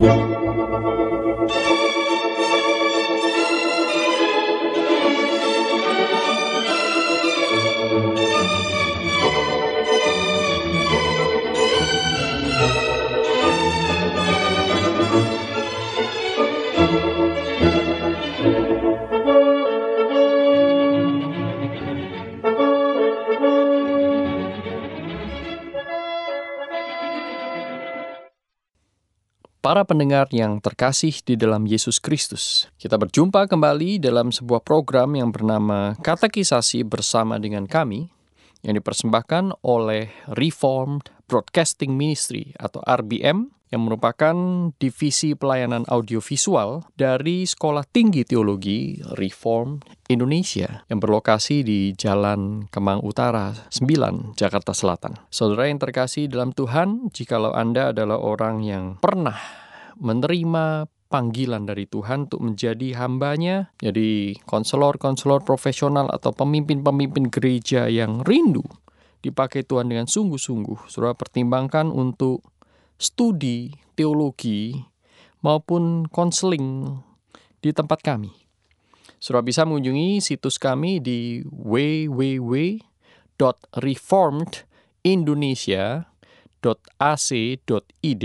Música para pendengar yang terkasih di dalam Yesus Kristus. Kita berjumpa kembali dalam sebuah program yang bernama Katekisasi bersama dengan kami yang dipersembahkan oleh Reformed Broadcasting Ministry atau RBM yang merupakan divisi pelayanan audiovisual dari Sekolah Tinggi Teologi Reform Indonesia yang berlokasi di Jalan Kemang Utara 9, Jakarta Selatan. Saudara yang terkasih dalam Tuhan, jikalau Anda adalah orang yang pernah menerima panggilan dari Tuhan untuk menjadi hambanya, jadi konselor-konselor profesional atau pemimpin-pemimpin gereja yang rindu dipakai Tuhan dengan sungguh-sungguh. Sudah pertimbangkan untuk studi teologi maupun konseling di tempat kami. Sudah bisa mengunjungi situs kami di www.reformedindonesia.ac.id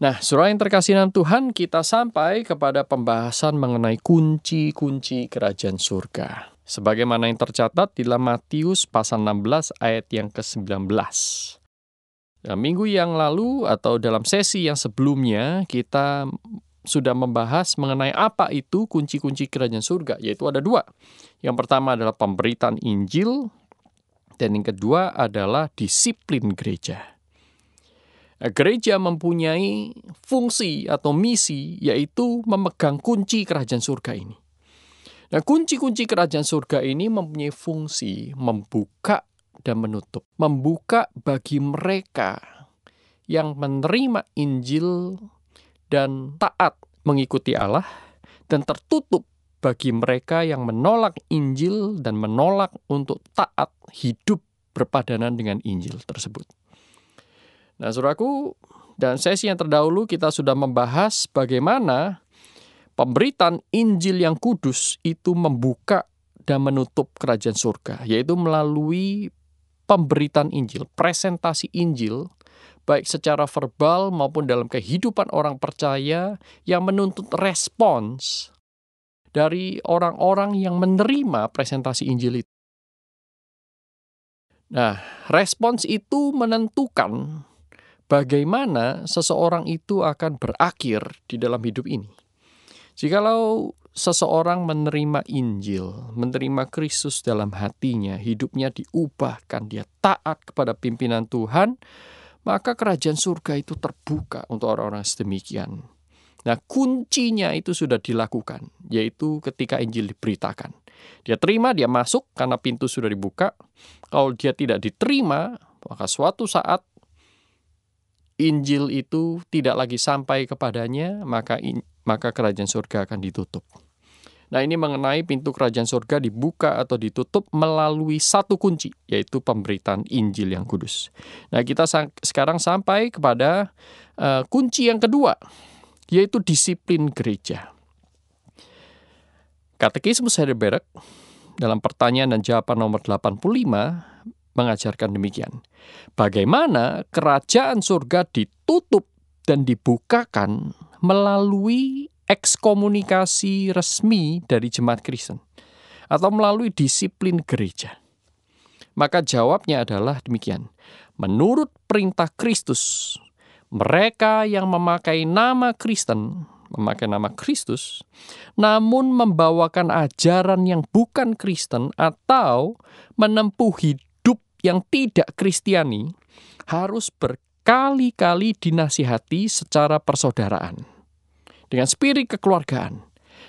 Nah, surah yang terkasih dalam Tuhan, kita sampai kepada pembahasan mengenai kunci-kunci kerajaan surga. Sebagaimana yang tercatat di dalam Matius pasal 16 ayat yang ke-19. Dalam nah, minggu yang lalu atau dalam sesi yang sebelumnya, kita sudah membahas mengenai apa itu kunci-kunci kerajaan surga, yaitu ada dua. Yang pertama adalah pemberitaan Injil, dan yang kedua adalah disiplin gereja gereja mempunyai fungsi atau misi yaitu memegang kunci kerajaan surga ini. Nah, kunci-kunci kerajaan surga ini mempunyai fungsi membuka dan menutup. Membuka bagi mereka yang menerima Injil dan taat mengikuti Allah dan tertutup bagi mereka yang menolak Injil dan menolak untuk taat hidup berpadanan dengan Injil tersebut. Nah, saudaraku, dan sesi yang terdahulu kita sudah membahas bagaimana pemberitaan Injil yang kudus itu membuka dan menutup kerajaan surga, yaitu melalui pemberitaan Injil, presentasi Injil, baik secara verbal maupun dalam kehidupan orang percaya yang menuntut respons dari orang-orang yang menerima presentasi Injil itu. Nah, respons itu menentukan bagaimana seseorang itu akan berakhir di dalam hidup ini. Jikalau seseorang menerima Injil, menerima Kristus dalam hatinya, hidupnya diubahkan, dia taat kepada pimpinan Tuhan, maka kerajaan surga itu terbuka untuk orang-orang sedemikian. Nah, kuncinya itu sudah dilakukan, yaitu ketika Injil diberitakan. Dia terima, dia masuk karena pintu sudah dibuka. Kalau dia tidak diterima, maka suatu saat Injil itu tidak lagi sampai kepadanya, maka in, maka kerajaan surga akan ditutup. Nah, ini mengenai pintu kerajaan surga dibuka atau ditutup melalui satu kunci, yaitu pemberitaan Injil yang kudus. Nah, kita sang, sekarang sampai kepada uh, kunci yang kedua, yaitu disiplin gereja. Katekismus Heidelberg dalam pertanyaan dan jawaban nomor 85 mengajarkan demikian. Bagaimana kerajaan surga ditutup dan dibukakan melalui ekskomunikasi resmi dari jemaat Kristen atau melalui disiplin gereja. Maka jawabnya adalah demikian. Menurut perintah Kristus, mereka yang memakai nama Kristen, memakai nama Kristus, namun membawakan ajaran yang bukan Kristen atau menempuh hidup yang tidak Kristiani harus berkali-kali dinasihati secara persaudaraan dengan spirit kekeluargaan.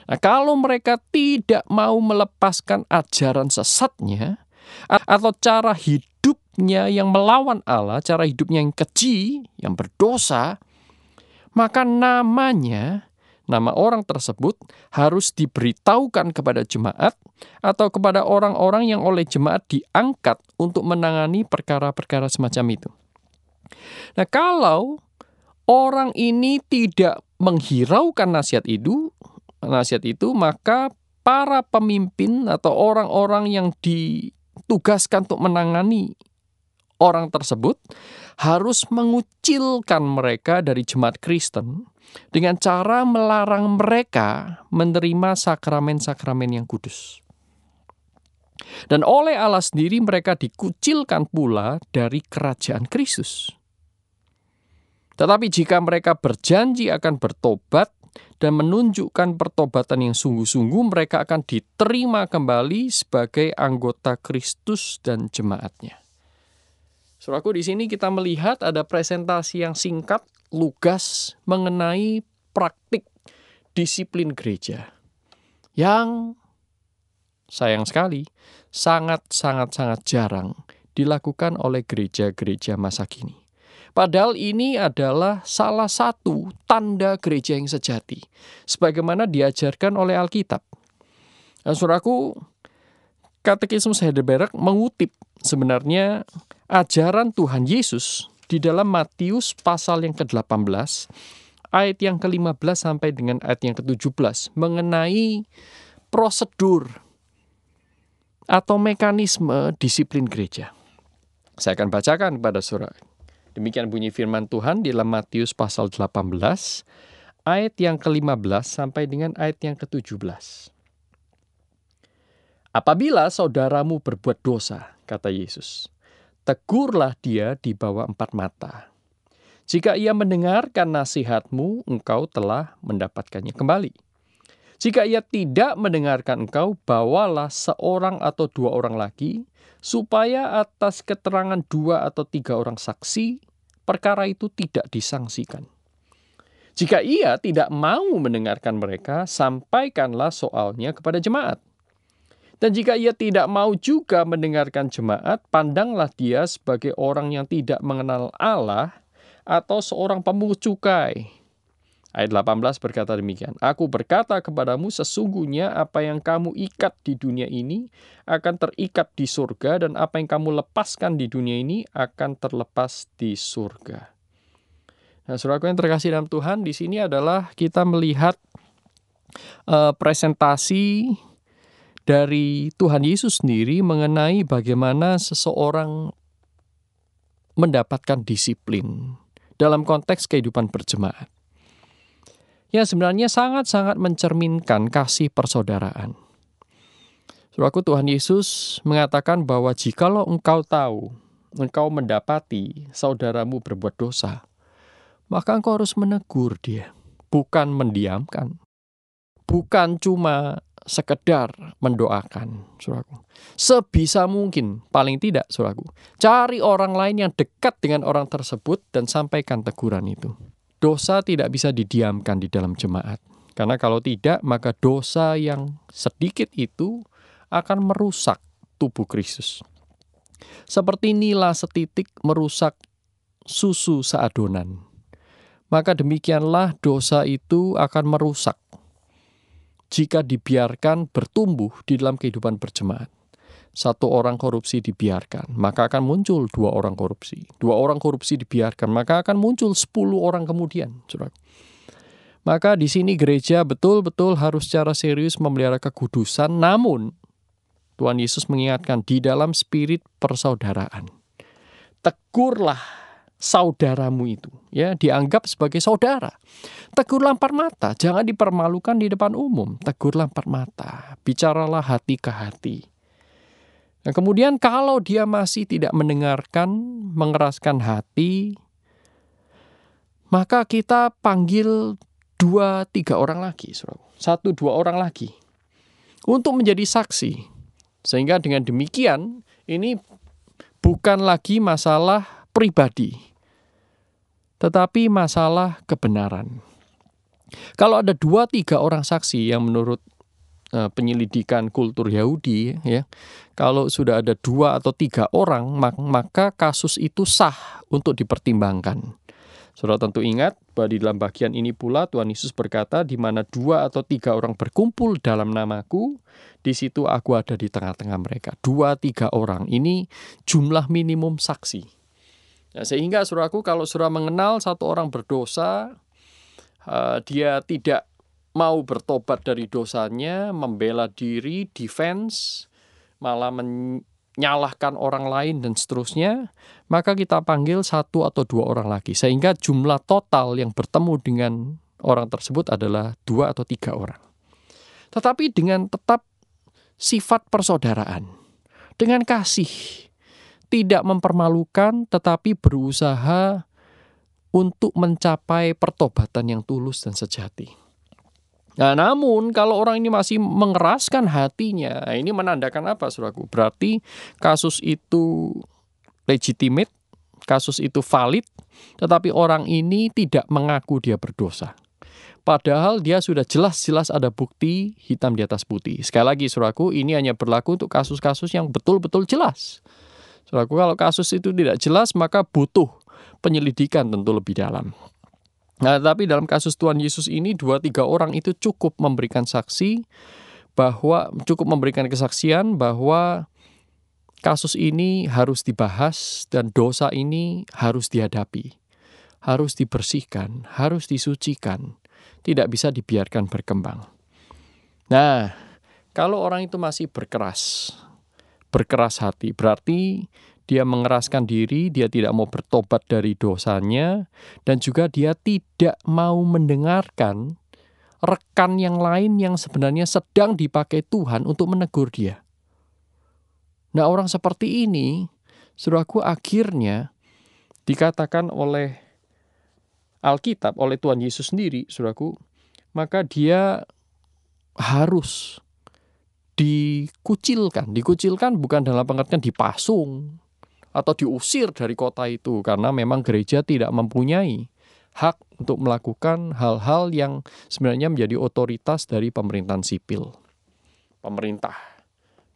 Nah, kalau mereka tidak mau melepaskan ajaran sesatnya atau cara hidupnya yang melawan Allah, cara hidupnya yang keji, yang berdosa, maka namanya Nama orang tersebut harus diberitahukan kepada jemaat atau kepada orang-orang yang oleh jemaat diangkat untuk menangani perkara-perkara semacam itu. Nah, kalau orang ini tidak menghiraukan nasihat itu, nasihat itu maka para pemimpin atau orang-orang yang ditugaskan untuk menangani orang tersebut harus mengucilkan mereka dari jemaat Kristen dengan cara melarang mereka menerima sakramen-sakramen yang kudus. Dan oleh Allah sendiri mereka dikucilkan pula dari kerajaan Kristus. Tetapi jika mereka berjanji akan bertobat dan menunjukkan pertobatan yang sungguh-sungguh, mereka akan diterima kembali sebagai anggota Kristus dan jemaatnya. Suraku di sini kita melihat ada presentasi yang singkat lugas mengenai praktik disiplin gereja yang sayang sekali sangat-sangat-sangat jarang dilakukan oleh gereja-gereja masa kini. Padahal ini adalah salah satu tanda gereja yang sejati, sebagaimana diajarkan oleh Alkitab. Eh, Dan suraku, Katekismus Heidelberg mengutip sebenarnya ajaran Tuhan Yesus di dalam Matius pasal yang ke-18 ayat yang ke-15 sampai dengan ayat yang ke-17 mengenai prosedur atau mekanisme disiplin gereja. Saya akan bacakan kepada surat. Demikian bunyi firman Tuhan di dalam Matius pasal 18 ayat yang ke-15 sampai dengan ayat yang ke-17. Apabila saudaramu berbuat dosa, kata Yesus, tegurlah dia di bawah empat mata. Jika ia mendengarkan nasihatmu, engkau telah mendapatkannya kembali. Jika ia tidak mendengarkan engkau, bawalah seorang atau dua orang lagi, supaya atas keterangan dua atau tiga orang saksi, perkara itu tidak disangsikan. Jika ia tidak mau mendengarkan mereka, sampaikanlah soalnya kepada jemaat. Dan jika ia tidak mau juga mendengarkan jemaat, pandanglah dia sebagai orang yang tidak mengenal Allah atau seorang pemungut cukai. Ayat 18 berkata demikian, Aku berkata kepadamu sesungguhnya apa yang kamu ikat di dunia ini akan terikat di surga dan apa yang kamu lepaskan di dunia ini akan terlepas di surga. Nah, surat yang terkasih dalam Tuhan, di sini adalah kita melihat uh, presentasi dari Tuhan Yesus sendiri mengenai bagaimana seseorang mendapatkan disiplin dalam konteks kehidupan berjemaat. ya sebenarnya sangat-sangat mencerminkan kasih persaudaraan. Suraku Tuhan Yesus mengatakan bahwa jikalau engkau tahu, engkau mendapati saudaramu berbuat dosa, maka engkau harus menegur dia, bukan mendiamkan. Bukan cuma sekedar mendoakan, suraku. Sebisa mungkin, paling tidak, suraku, cari orang lain yang dekat dengan orang tersebut dan sampaikan teguran itu. Dosa tidak bisa didiamkan di dalam jemaat. Karena kalau tidak, maka dosa yang sedikit itu akan merusak tubuh Kristus. Seperti nila setitik merusak susu seadonan. Maka demikianlah dosa itu akan merusak jika dibiarkan bertumbuh di dalam kehidupan berjemaat. Satu orang korupsi dibiarkan, maka akan muncul dua orang korupsi. Dua orang korupsi dibiarkan, maka akan muncul sepuluh orang kemudian. Maka di sini gereja betul-betul harus secara serius memelihara kekudusan, namun Tuhan Yesus mengingatkan di dalam spirit persaudaraan. Tegurlah saudaramu itu ya dianggap sebagai saudara. Tegur lampar mata, jangan dipermalukan di depan umum. Tegur lampar mata, bicaralah hati ke hati. Nah, kemudian kalau dia masih tidak mendengarkan, mengeraskan hati, maka kita panggil dua tiga orang lagi, satu dua orang lagi untuk menjadi saksi. Sehingga dengan demikian ini bukan lagi masalah pribadi, tetapi masalah kebenaran. Kalau ada dua tiga orang saksi yang menurut eh, penyelidikan kultur Yahudi ya kalau sudah ada dua atau tiga orang maka kasus itu sah untuk dipertimbangkan Saudara tentu ingat bahwa di dalam bagian ini pula Tuhan Yesus berkata di mana dua atau tiga orang berkumpul dalam namaku di situ aku ada di tengah-tengah mereka dua tiga orang ini jumlah minimum saksi Ya, sehingga suraku kalau surah mengenal satu orang berdosa, uh, dia tidak mau bertobat dari dosanya, membela diri, defense, malah menyalahkan orang lain dan seterusnya, maka kita panggil satu atau dua orang lagi. Sehingga jumlah total yang bertemu dengan orang tersebut adalah dua atau tiga orang. Tetapi dengan tetap sifat persaudaraan, dengan kasih, tidak mempermalukan tetapi berusaha untuk mencapai pertobatan yang tulus dan sejati. Nah, namun kalau orang ini masih mengeraskan hatinya, nah, ini menandakan apa, Saudaraku? Berarti kasus itu legitimate, kasus itu valid, tetapi orang ini tidak mengaku dia berdosa. Padahal dia sudah jelas-jelas ada bukti hitam di atas putih. Sekali lagi, Saudaraku, ini hanya berlaku untuk kasus-kasus yang betul-betul jelas. Saudaraku, kalau kasus itu tidak jelas maka butuh penyelidikan tentu lebih dalam. Nah, tapi dalam kasus Tuhan Yesus ini dua tiga orang itu cukup memberikan saksi bahwa cukup memberikan kesaksian bahwa kasus ini harus dibahas dan dosa ini harus dihadapi. Harus dibersihkan, harus disucikan. Tidak bisa dibiarkan berkembang. Nah, kalau orang itu masih berkeras, berkeras hati. Berarti dia mengeraskan diri, dia tidak mau bertobat dari dosanya, dan juga dia tidak mau mendengarkan rekan yang lain yang sebenarnya sedang dipakai Tuhan untuk menegur dia. Nah, orang seperti ini, aku akhirnya dikatakan oleh Alkitab, oleh Tuhan Yesus sendiri, aku, maka dia harus dikucilkan. Dikucilkan bukan dalam pengertian dipasung atau diusir dari kota itu karena memang gereja tidak mempunyai hak untuk melakukan hal-hal yang sebenarnya menjadi otoritas dari pemerintahan sipil. Pemerintah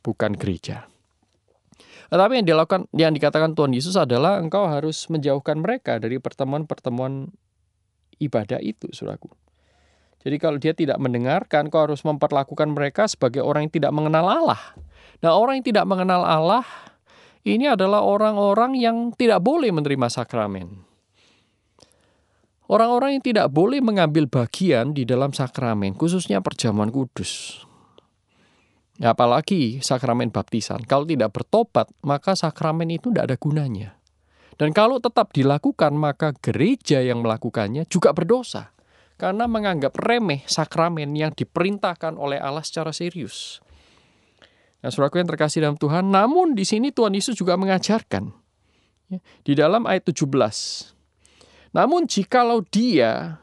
bukan gereja. Tetapi yang dilakukan yang dikatakan Tuhan Yesus adalah engkau harus menjauhkan mereka dari pertemuan-pertemuan ibadah itu, Suraku. Jadi kalau dia tidak mendengarkan, kau harus memperlakukan mereka sebagai orang yang tidak mengenal Allah. Nah, orang yang tidak mengenal Allah ini adalah orang-orang yang tidak boleh menerima sakramen. Orang-orang yang tidak boleh mengambil bagian di dalam sakramen, khususnya perjamuan kudus. Nah, apalagi sakramen baptisan. Kalau tidak bertobat, maka sakramen itu tidak ada gunanya. Dan kalau tetap dilakukan, maka gereja yang melakukannya juga berdosa karena menganggap remeh sakramen yang diperintahkan oleh Allah secara serius. Nah, suratku yang terkasih dalam Tuhan, namun di sini Tuhan Yesus juga mengajarkan ya, di dalam ayat 17. Namun jikalau dia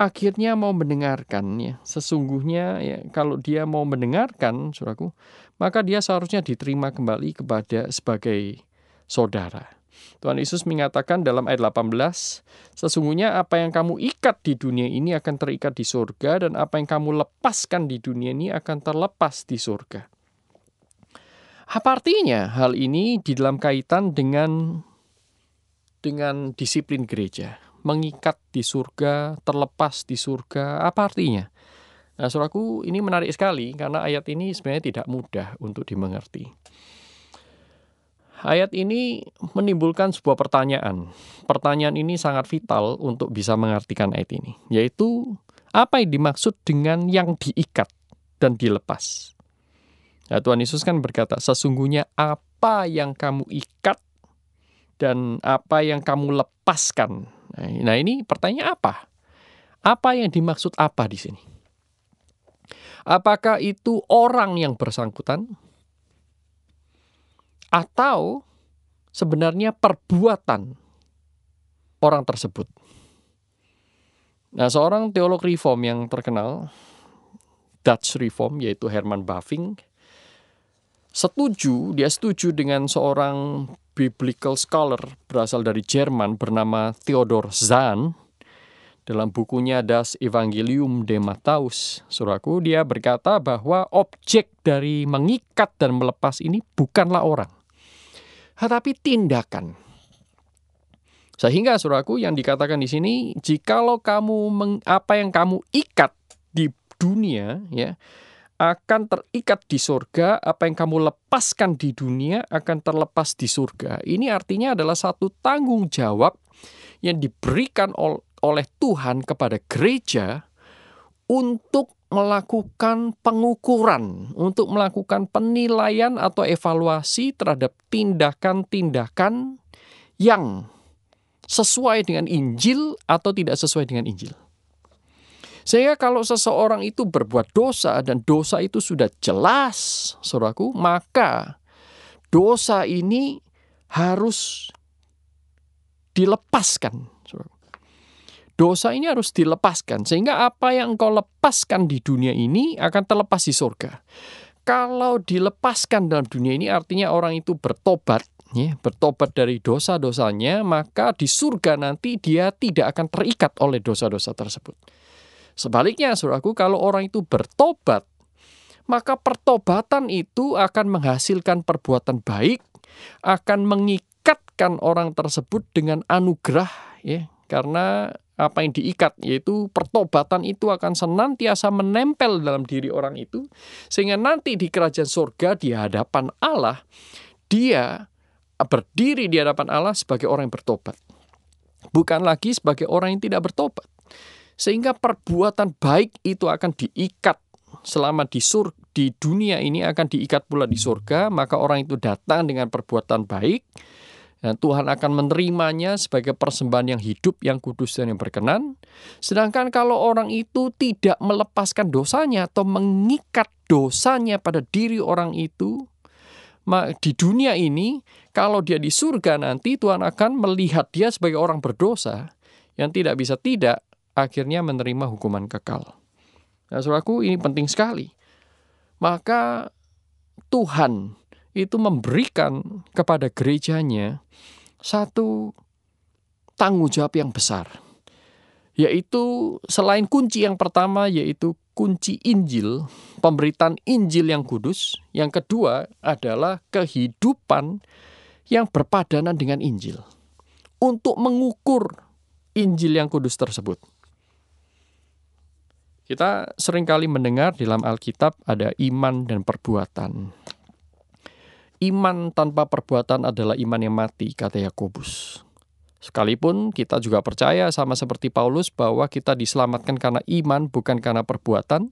akhirnya mau mendengarkan ya, sesungguhnya ya, kalau dia mau mendengarkan suratku, maka dia seharusnya diterima kembali kepada sebagai saudara. Tuhan Yesus mengatakan dalam ayat 18, sesungguhnya apa yang kamu ikat di dunia ini akan terikat di surga dan apa yang kamu lepaskan di dunia ini akan terlepas di surga. Apa artinya hal ini di dalam kaitan dengan dengan disiplin gereja? Mengikat di surga, terlepas di surga, apa artinya? Nah, suraku ini menarik sekali karena ayat ini sebenarnya tidak mudah untuk dimengerti. Ayat ini menimbulkan sebuah pertanyaan. Pertanyaan ini sangat vital untuk bisa mengartikan ayat ini, yaitu apa yang dimaksud dengan yang diikat dan dilepas? Ya, Tuhan Yesus kan berkata, sesungguhnya apa yang kamu ikat dan apa yang kamu lepaskan. Nah ini pertanyaan apa? Apa yang dimaksud apa di sini? Apakah itu orang yang bersangkutan? atau sebenarnya perbuatan orang tersebut. Nah, seorang teolog reform yang terkenal, Dutch reform yaitu Herman Buffing, setuju, dia setuju dengan seorang biblical scholar berasal dari Jerman bernama Theodor Zahn. Dalam bukunya Das Evangelium de Matthäus, suraku, dia berkata bahwa objek dari mengikat dan melepas ini bukanlah orang tetapi tindakan. Sehingga suraku yang dikatakan di sini, jikalau kamu meng, apa yang kamu ikat di dunia, ya akan terikat di surga, apa yang kamu lepaskan di dunia akan terlepas di surga. Ini artinya adalah satu tanggung jawab yang diberikan oleh Tuhan kepada gereja untuk melakukan pengukuran, untuk melakukan penilaian atau evaluasi terhadap tindakan-tindakan yang sesuai dengan Injil atau tidak sesuai dengan Injil. Sehingga kalau seseorang itu berbuat dosa dan dosa itu sudah jelas, saudaraku, maka dosa ini harus dilepaskan dosa ini harus dilepaskan sehingga apa yang engkau lepaskan di dunia ini akan terlepas di surga. Kalau dilepaskan dalam dunia ini artinya orang itu bertobat ya, bertobat dari dosa-dosanya, maka di surga nanti dia tidak akan terikat oleh dosa-dosa tersebut. Sebaliknya, Suraku, kalau orang itu bertobat, maka pertobatan itu akan menghasilkan perbuatan baik, akan mengikatkan orang tersebut dengan anugerah ya karena apa yang diikat yaitu pertobatan itu akan senantiasa menempel dalam diri orang itu sehingga nanti di kerajaan surga di hadapan Allah dia berdiri di hadapan Allah sebagai orang yang bertobat bukan lagi sebagai orang yang tidak bertobat sehingga perbuatan baik itu akan diikat selama di surga di dunia ini akan diikat pula di surga maka orang itu datang dengan perbuatan baik dan Tuhan akan menerimanya sebagai persembahan yang hidup, yang kudus, dan yang berkenan. Sedangkan kalau orang itu tidak melepaskan dosanya atau mengikat dosanya pada diri orang itu, di dunia ini, kalau dia di surga nanti, Tuhan akan melihat dia sebagai orang berdosa yang tidak bisa tidak, akhirnya menerima hukuman kekal. Nah, suraku ini penting sekali. Maka Tuhan itu memberikan kepada gerejanya satu tanggung jawab yang besar. Yaitu selain kunci yang pertama yaitu kunci Injil, pemberitaan Injil yang kudus. Yang kedua adalah kehidupan yang berpadanan dengan Injil. Untuk mengukur Injil yang kudus tersebut. Kita seringkali mendengar dalam Alkitab ada iman dan perbuatan. Iman tanpa perbuatan adalah iman yang mati, kata Yakobus. Sekalipun kita juga percaya sama seperti Paulus bahwa kita diselamatkan karena iman bukan karena perbuatan,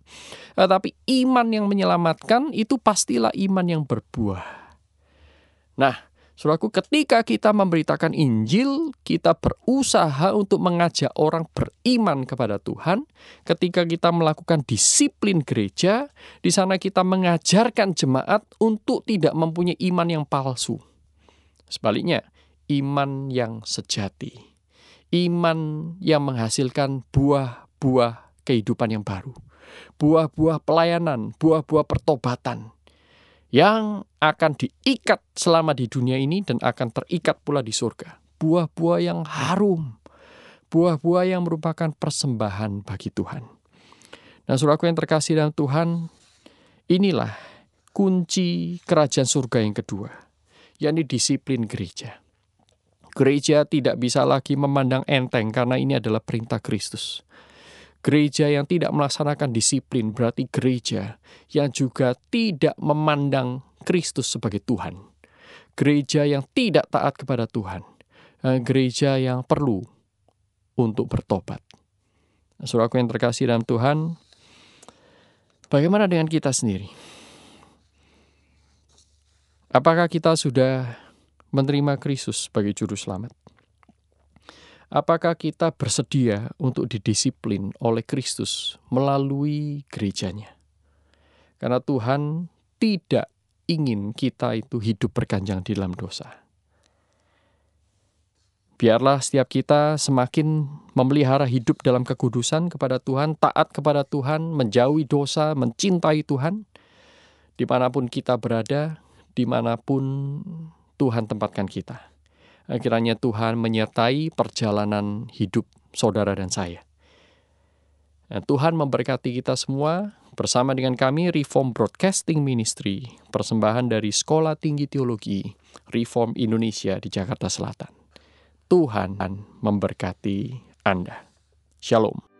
tapi iman yang menyelamatkan itu pastilah iman yang berbuah. Nah, Suraku ketika kita memberitakan Injil, kita berusaha untuk mengajak orang beriman kepada Tuhan. Ketika kita melakukan disiplin gereja, di sana kita mengajarkan jemaat untuk tidak mempunyai iman yang palsu. Sebaliknya, iman yang sejati, iman yang menghasilkan buah-buah kehidupan yang baru, buah-buah pelayanan, buah-buah pertobatan yang akan diikat selama di dunia ini dan akan terikat pula di surga. Buah-buah yang harum, buah-buah yang merupakan persembahan bagi Tuhan. Nah, saudaraku yang terkasih dalam Tuhan, inilah kunci kerajaan surga yang kedua, yakni disiplin gereja. Gereja tidak bisa lagi memandang enteng karena ini adalah perintah Kristus. Gereja yang tidak melaksanakan disiplin berarti gereja yang juga tidak memandang Kristus sebagai Tuhan. Gereja yang tidak taat kepada Tuhan. Eh, gereja yang perlu untuk bertobat. aku yang terkasih dalam Tuhan, bagaimana dengan kita sendiri? Apakah kita sudah menerima Kristus sebagai juru selamat? Apakah kita bersedia untuk didisiplin oleh Kristus melalui gerejanya? Karena Tuhan tidak ingin kita itu hidup berkanjang di dalam dosa. Biarlah setiap kita semakin memelihara hidup dalam kekudusan kepada Tuhan, taat kepada Tuhan, menjauhi dosa, mencintai Tuhan. Dimanapun kita berada, dimanapun Tuhan tempatkan kita. Kiranya Tuhan menyertai perjalanan hidup saudara dan saya. Tuhan memberkati kita semua bersama dengan kami Reform Broadcasting Ministry, persembahan dari Sekolah Tinggi Teologi Reform Indonesia di Jakarta Selatan. Tuhan memberkati Anda. Shalom.